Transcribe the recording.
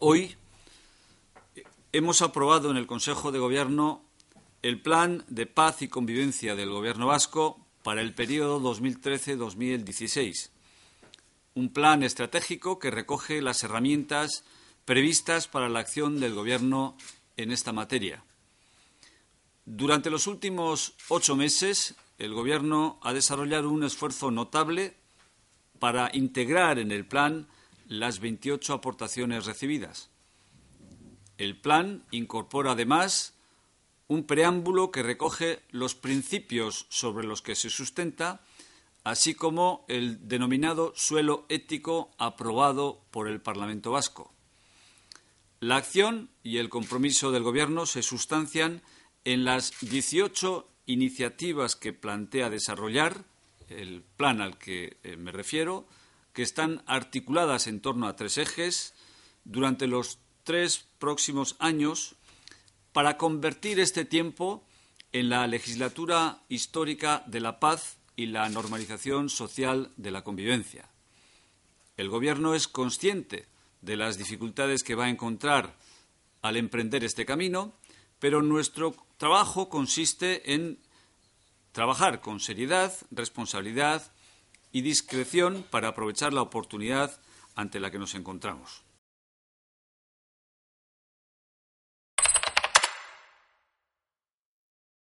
Hoy hemos aprobado en el Consejo de Gobierno el Plan de Paz y Convivencia del Gobierno Vasco para el periodo 2013-2016, un plan estratégico que recoge las herramientas previstas para la acción del Gobierno en esta materia. Durante los últimos ocho meses, el Gobierno ha desarrollado un esfuerzo notable para integrar en el plan las 28 aportaciones recibidas. El plan incorpora además un preámbulo que recoge los principios sobre los que se sustenta, así como el denominado suelo ético aprobado por el Parlamento Vasco. La acción y el compromiso del Gobierno se sustancian en las 18 iniciativas que plantea desarrollar, el plan al que eh, me refiero, que están articuladas en torno a tres ejes durante los tres próximos años para convertir este tiempo en la legislatura histórica de la paz y la normalización social de la convivencia. El Gobierno es consciente de las dificultades que va a encontrar al emprender este camino, pero nuestro trabajo consiste en trabajar con seriedad, responsabilidad y discreción para aprovechar la oportunidad ante la que nos encontramos.